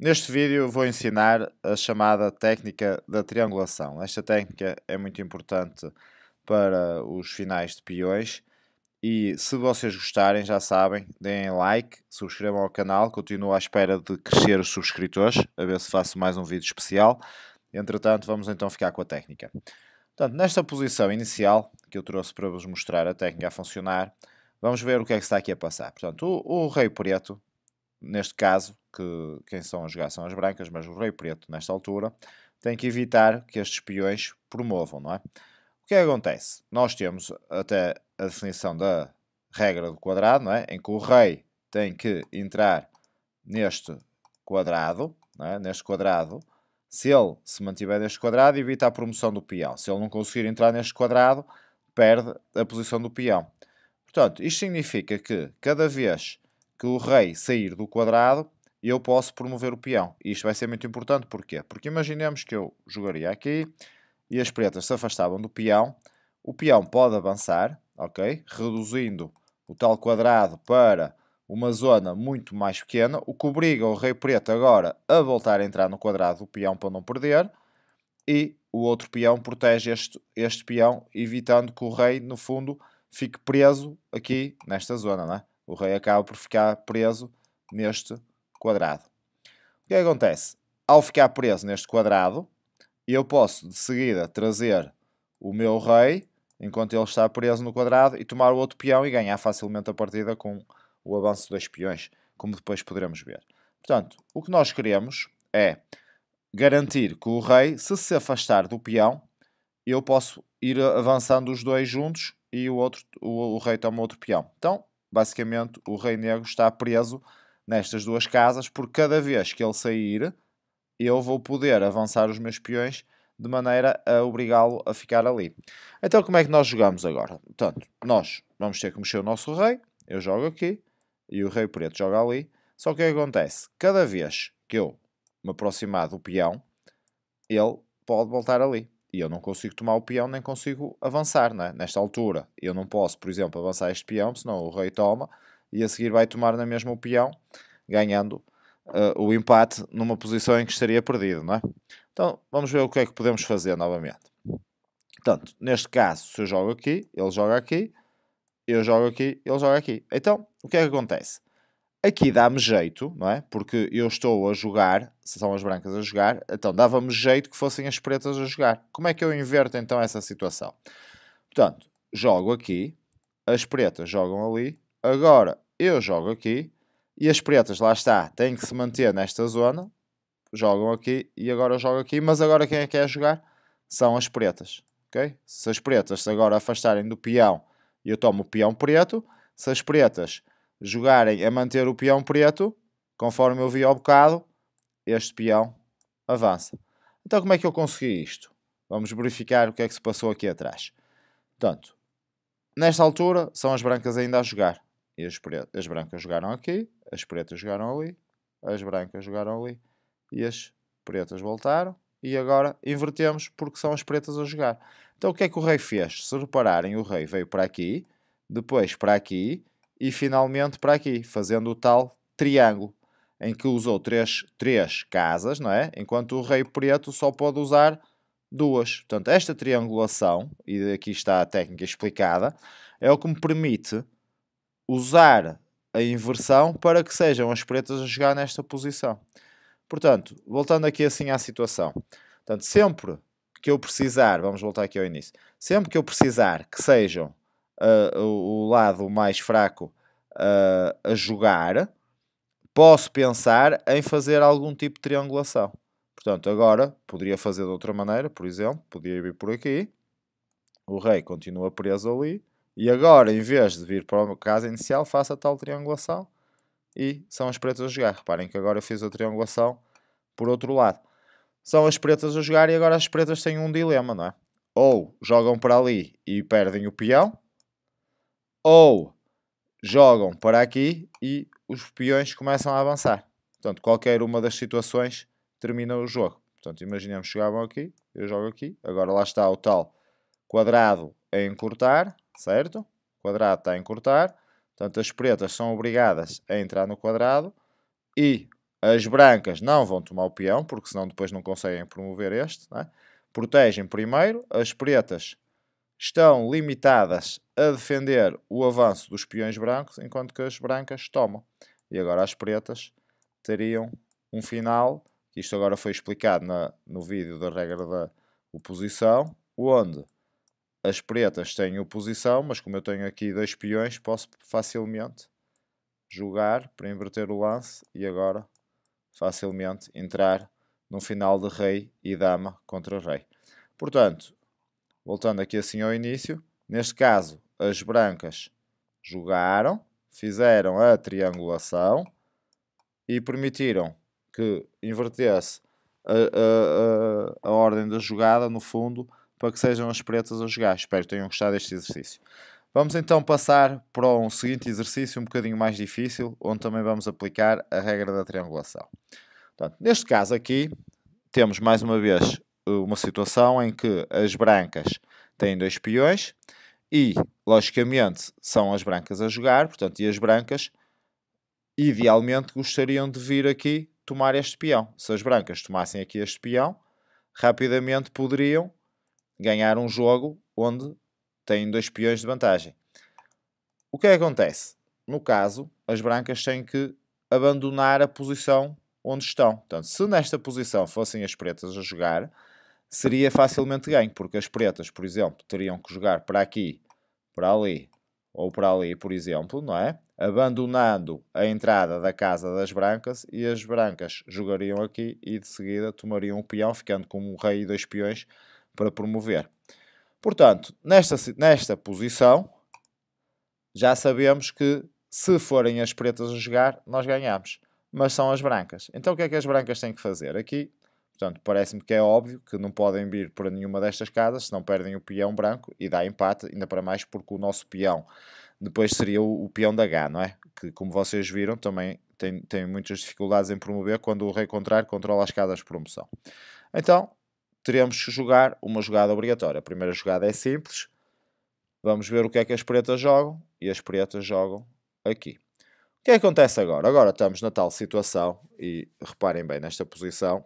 Neste vídeo vou ensinar a chamada técnica da triangulação. Esta técnica é muito importante para os finais de peões e se vocês gostarem, já sabem, deem like, subscrevam ao canal, continuo à espera de crescer os subscritores, a ver se faço mais um vídeo especial. Entretanto, vamos então ficar com a técnica. Portanto, nesta posição inicial, que eu trouxe para vos mostrar a técnica a funcionar, vamos ver o que é que está aqui a passar. Portanto, o, o rei preto neste caso, que quem são a jogar são as brancas, mas o rei preto, nesta altura, tem que evitar que estes peões promovam, não é? O que é que acontece? Nós temos até a definição da regra do quadrado, não é? Em que o rei tem que entrar neste quadrado, é? neste quadrado, se ele se mantiver neste quadrado, evita a promoção do peão. Se ele não conseguir entrar neste quadrado, perde a posição do peão. Portanto, isto significa que cada vez que o rei sair do quadrado, eu posso promover o peão. E isto vai ser muito importante, porquê? Porque imaginemos que eu jogaria aqui e as pretas se afastavam do peão. O peão pode avançar, ok? Reduzindo o tal quadrado para uma zona muito mais pequena, o que obriga o rei preto agora a voltar a entrar no quadrado do peão para não perder. E o outro peão protege este, este peão, evitando que o rei, no fundo, fique preso aqui nesta zona, não é? o rei acaba por ficar preso neste quadrado. O é que, acontece? Ao ficar preso neste quadrado, eu posso de seguida trazer o meu rei, enquanto ele está preso no quadrado, e tomar o outro peão e ganhar facilmente a partida com o avanço dos peões, como depois poderemos ver. Portanto, o que nós queremos é garantir que o rei, se se afastar do peão, eu posso ir avançando os dois juntos e o, outro, o, o rei toma outro peão. Então, basicamente, o Rei Negro está preso nestas duas casas, porque cada vez que ele sair, eu vou poder avançar os meus peões de maneira a obrigá-lo a ficar ali. Então, como é que nós jogamos agora? Portanto, nós vamos ter que mexer o nosso rei, eu jogo aqui, e o rei preto joga ali. Só que o que é acontece? Cada vez que eu me aproximar do peão, ele pode voltar ali e eu não consigo tomar o peão nem consigo avançar, né? Nesta altura, eu não posso, por exemplo, avançar este peão, senão o rei toma e a seguir vai tomar na mesma o peão, ganhando uh, o empate numa posição em que estaria perdido, não é? Então, vamos ver o que é que podemos fazer novamente. Portanto, neste caso, se eu jogo aqui, ele joga aqui, eu jogo aqui, ele joga aqui. Então, o que é que acontece? Aqui dá-me jeito, não é? Porque eu estou a jogar, se são as brancas a jogar, então dava-me jeito que fossem as pretas a jogar. Como é que eu inverto então essa situação? Portanto, jogo aqui, as pretas jogam ali, agora eu jogo aqui, e as pretas, lá está, têm que se manter nesta zona, jogam aqui e agora jogo aqui, mas agora quem é que é a jogar? São as pretas, ok? Se as pretas se agora afastarem do peão, eu tomo o peão preto, se as pretas jogarem a manter o peão preto, conforme eu vi ao bocado, este peão avança. Então, como é que eu consegui isto? Vamos verificar o que é que se passou aqui atrás. Portanto, nesta altura, são as brancas ainda a jogar. E as, as brancas jogaram aqui, as pretas jogaram ali, as brancas jogaram ali e as pretas voltaram. E agora invertemos porque são as pretas a jogar. Então, o que é que o rei fez? Se repararem, o rei veio para aqui, depois para aqui, e finalmente para aqui, fazendo o tal triângulo, em que usou três, três casas, não é? Enquanto o rei preto só pode usar duas. Portanto, esta triangulação, e aqui está a técnica explicada, é o que me permite usar a inversão para que sejam as pretas a jogar nesta posição. Portanto, voltando aqui assim à situação. Portanto, sempre que eu precisar, vamos voltar aqui ao início, sempre que eu precisar que sejam uh, o lado mais fraco uh, a jogar, posso pensar em fazer algum tipo de triangulação. Portanto, agora poderia fazer de outra maneira, por exemplo, podia vir por aqui, o rei continua preso ali, e agora, em vez de vir para a casa inicial, faço a tal triangulação e são as pretas a jogar. Reparem que agora eu fiz a triangulação por outro lado. São as pretas a jogar e agora as pretas têm um dilema, não é? Ou jogam para ali e perdem o peão, ou jogam para aqui e os peões começam a avançar. Portanto, qualquer uma das situações termina o jogo. Portanto, imaginemos que chegavam aqui, eu jogo aqui, agora lá está o tal quadrado a encurtar, certo? O quadrado está a encurtar, portanto as pretas são obrigadas a entrar no quadrado e as brancas não vão tomar o peão, porque senão depois não conseguem promover este, é? protegem primeiro, as pretas estão limitadas a defender o avanço dos peões brancos, enquanto que as brancas tomam. E agora as pretas teriam um final, isto agora foi explicado na, no vídeo da regra da oposição, onde as pretas têm oposição, mas como eu tenho aqui dois peões, posso facilmente jogar para inverter o lance e agora facilmente entrar no final de rei e dama contra rei. Portanto, voltando aqui assim ao início, neste caso as brancas jogaram, fizeram a triangulação e permitiram que invertesse a, a, a, a ordem da jogada no fundo para que sejam as pretas a jogar. Espero que tenham gostado deste exercício. Vamos então passar para um seguinte exercício um bocadinho mais difícil, onde também vamos aplicar a regra da triangulação. Portanto, neste caso aqui, temos mais uma vez uma situação em que as brancas têm dois peões e, logicamente, são as brancas a jogar, portanto, e as brancas idealmente gostariam de vir aqui tomar este peão. Se as brancas tomassem aqui este peão, rapidamente poderiam ganhar um jogo onde têm dois peões de vantagem. O que, é que acontece? No caso, as brancas têm que abandonar a posição onde estão. Portanto, se nesta posição fossem as pretas a jogar, seria facilmente ganho, porque as pretas, por exemplo, teriam que jogar para aqui, para ali ou para ali, por exemplo, não é? Abandonando a entrada da casa das brancas e as brancas jogariam aqui e de seguida tomariam o peão, ficando com um rei e dois peões para promover. Portanto, nesta, nesta posição, já sabemos que se forem as pretas a jogar, nós ganhamos. Mas são as brancas. Então o que é que as brancas têm que fazer? Aqui Portanto, parece-me que é óbvio que não podem vir para nenhuma destas casas, senão perdem o peão branco e dá empate, ainda para mais porque o nosso peão depois seria o, o peão da H, não é? Que, como vocês viram, também tem, tem muitas dificuldades em promover quando o rei contrário controla as casas de promoção. Então, teremos que jogar uma jogada obrigatória. A primeira jogada é simples. Vamos ver o que é que as pretas jogam. E as pretas jogam aqui. O que é acontece agora? Agora estamos na tal situação, e reparem bem nesta posição,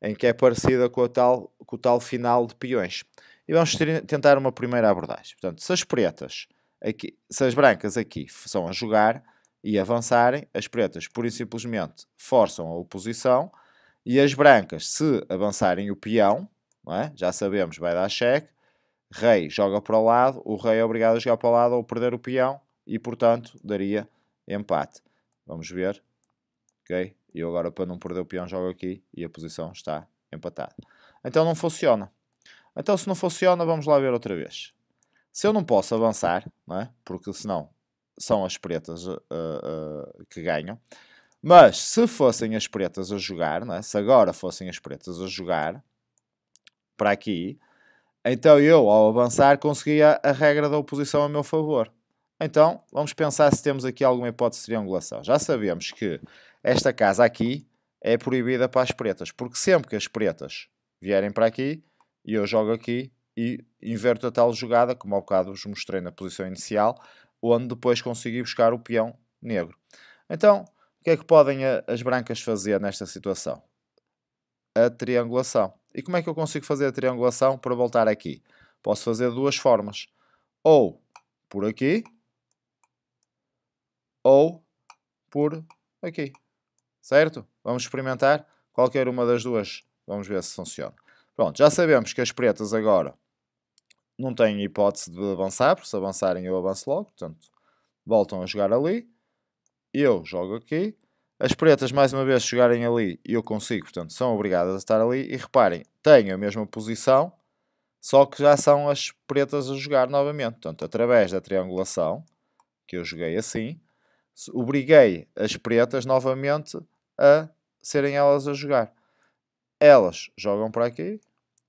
em que é parecida com, a tal, com o tal final de peões. E vamos tentar uma primeira abordagem. Portanto, se as pretas, aqui, se as brancas aqui são a jogar e avançarem, as pretas pura e simplesmente forçam a oposição, e as brancas, se avançarem o peão, é? já sabemos, vai dar cheque, rei joga para o lado, o rei é obrigado a jogar para o lado ou perder o peão, e portanto daria empate. Vamos ver. Ok? E agora, para não perder o peão, jogo aqui e a posição está empatada. Então não funciona. Então se não funciona, vamos lá ver outra vez. Se eu não posso avançar, não é? porque senão são as pretas uh, uh, que ganham, mas se fossem as pretas a jogar, é? se agora fossem as pretas a jogar para aqui, então eu, ao avançar, conseguia a regra da oposição a meu favor. Então, vamos pensar se temos aqui alguma hipótese de triangulação. Já sabemos que esta casa aqui é proibida para as pretas, porque sempre que as pretas vierem para aqui, e eu jogo aqui e inverto a tal jogada, como ao bocado vos mostrei na posição inicial, onde depois consegui buscar o peão negro. Então, o que é que podem as brancas fazer nesta situação? A triangulação. E como é que eu consigo fazer a triangulação para voltar aqui? Posso fazer duas formas. Ou por aqui, ou por aqui. Certo? Vamos experimentar qualquer uma das duas. Vamos ver se funciona. Pronto, já sabemos que as pretas agora não têm hipótese de avançar, porque se avançarem eu avanço logo, portanto, voltam a jogar ali. Eu jogo aqui. As pretas, mais uma vez, chegarem ali e eu consigo, portanto, são obrigadas a estar ali. E reparem, têm a mesma posição, só que já são as pretas a jogar novamente. Portanto, através da triangulação, que eu joguei assim, obriguei as pretas novamente a serem elas a jogar. Elas jogam para aqui.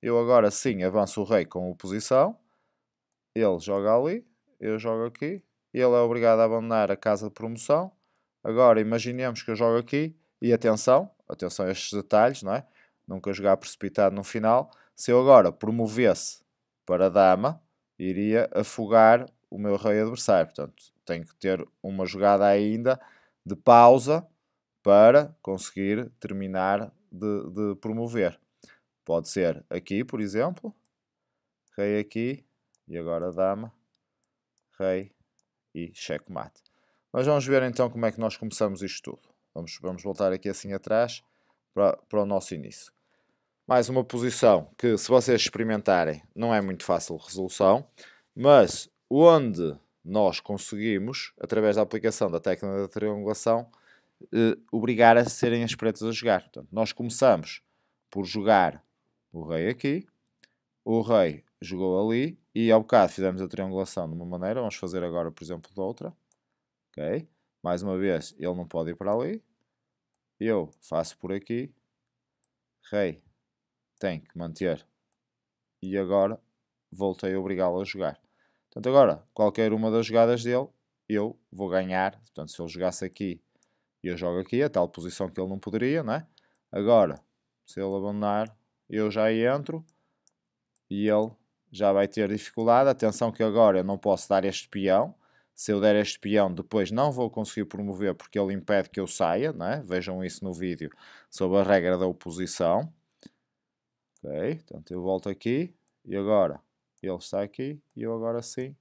Eu agora sim avanço o rei com oposição. Ele joga ali. Eu jogo aqui. Ele é obrigado a abandonar a casa de promoção. Agora imaginemos que eu jogo aqui. E atenção, atenção a estes detalhes, não é? Nunca jogar precipitado no final. Se eu agora promovesse para dama, iria afogar o meu rei adversário. Portanto, tem que ter uma jogada ainda de pausa para conseguir terminar de, de promover. Pode ser aqui, por exemplo, rei aqui e agora dama, rei e checkmate. Mas vamos ver então como é que nós começamos isto tudo. Vamos, vamos voltar aqui assim atrás para, para o nosso início. Mais uma posição que, se vocês experimentarem, não é muito fácil de resolução, mas onde nós conseguimos, através da aplicação da técnica da triangulação, eh, obrigar a serem as pretas a jogar. Portanto, nós começamos por jogar o rei aqui, o rei jogou ali, e ao bocado fizemos a triangulação de uma maneira, vamos fazer agora, por exemplo, da outra. Ok? Mais uma vez, ele não pode ir para ali. Eu faço por aqui. Rei tem que manter. E agora voltei a obrigá-lo a jogar. Portanto, agora, qualquer uma das jogadas dele, eu vou ganhar. Portanto, se ele jogasse aqui, eu jogo aqui, a tal posição que ele não poderia, não é? Agora, se ele abandonar, eu já entro e ele já vai ter dificuldade. Atenção que agora eu não posso dar este peão. Se eu der este peão, depois não vou conseguir promover porque ele impede que eu saia, não é? Vejam isso no vídeo sobre a regra da oposição. Ok, portanto eu volto aqui e agora ele está aqui e eu agora sim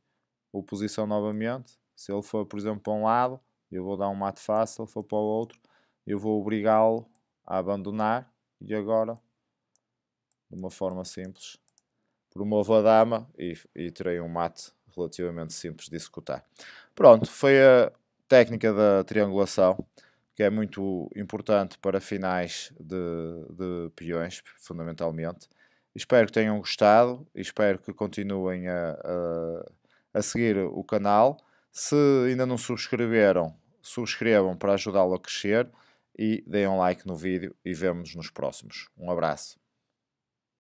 o posição novamente. Se ele for, por exemplo, para um lado, eu vou dar um mate fácil, se ele for para o outro, eu vou obrigá-lo a abandonar e agora, de uma forma simples, promovo a dama e, e terei um mate relativamente simples de executar. Pronto, foi a técnica da triangulação que é muito importante para finais de, de peões, fundamentalmente. Espero que tenham gostado e espero que continuem a, a, a seguir o canal. Se ainda não subscreveram, subscrevam para ajudá-lo a crescer e deem um like no vídeo e vemos nos próximos. Um abraço.